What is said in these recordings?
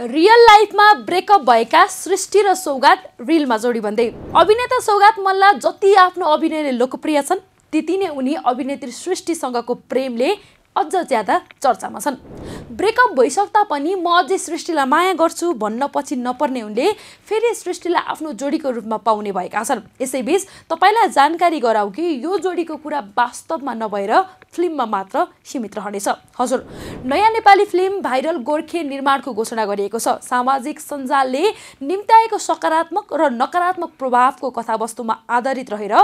real लाइफमा breakup भएका सृष्टि र सौगात रिलमा जोडी भन्दै अभिनेता सौगात मल्ल जति आफ्नो अभिनयले लोकप्रिय छन् त्यति नै उनी अभिनेत्री सृष्टिसँगको प्रेमले अझ ज्यादा चर्चामा छन् ब्रेकअप भइसक्दा पनि म अझै सृष्टिलाई माया गर्छु भन्न पछि नपर्ने उनले फेरि सृष्टिलाई आफ्नो जोडीको रूपमा पाउने भएका छन् यसैबीच तपाईँलाई जानकारी गराऊ कि यो जोडीको कुरा वास्तवमा नभएर फिल्ममा मात्र सीमित रहनेछ हजुर नयाँ नेपाली फिल्म भाइरल गोर्खे निर्माणको घोषणा गरिएको छ सामाजिक सञ्जालले निम्त्याएको सकारात्मक र नकारात्मक प्रभावको कथावस्तुमा आधारित रहेर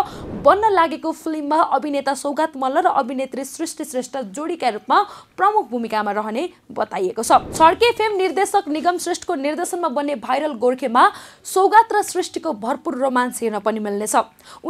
बन्न लागेको फिल्ममा अभिनेता सौगात मल्ल र अभिनेत्री सृष्टि श्रेष्ठ जोडीका रूपमा प्रमुख भूमिकामा रहने हुने बताइएको छ छड्के फेम निर्देशक निगम श्रेष्ठको निर्देशनमा बन्ने भाइरल गोर्खेमा सौगात र सृष्टिको भरपूर रोमान्स हेर्न पनि मिल्नेछ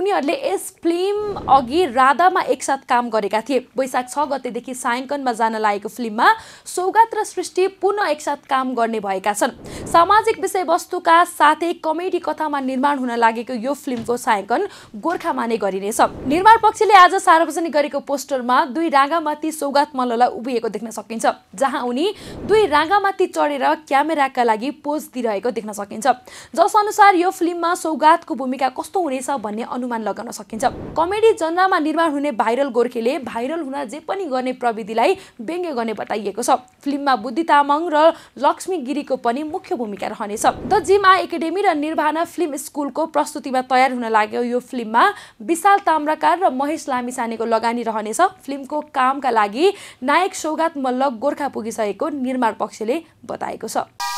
उनीहरूले यस फिल्म अघि राधामा एकसाथ काम गरेका थिए वैशाख छ गतेदेखि सायङ्कनमा जान लागेको फिल्ममा सौगात र सृष्टि पुनः एकसाथ काम गर्ने भएका छन् सामाजिक विषयवस्तुका साथै कमेडी कथामा निर्माण हुन लागेको यो फिल्मको सायङ्कन गोर्खामा नै गरिनेछ निर्माण पक्षले आज सार्वजनिक गरेको पोस्टरमा दुई राँगामाथि सौगात मल्ललाई उभिएको देख्न सकिन्छ जहाँ उनी दुई राँगामाथि चढेर क्यामेराका लागि पोज दिइरहेको देख्न सकिन्छ जस अनुसार यो फिल्ममा सौगातको भूमिका कस्तो हुनेछ भन्ने अनुमान लगाउन सकिन्छ कमेडी जनरामा निर्माण हुने भाइरल गोर्खेले भाइरल हुन जे पनि गर्ने प्रविधिलाई व्यङ्ग्य गर्ने बताइएको छ फिल्ममा बुद्धि तामाङ र लक्ष्मी गिरीको पनि मुख्य भूमिका रहनेछ द जिमा एकाडेमी र निर्भाना फिल्म स्कुलको प्रस्तुतिमा तयार हुन लाग्यो यो फिल्ममा विशाल ताम्राकार र महेश लामिसानेको लगानी रहनेछ फिल्मको कामका लागि नायक सौगात मल्ल गोर्खा पुगिसकेको निर्माण पक्षले बताएको छ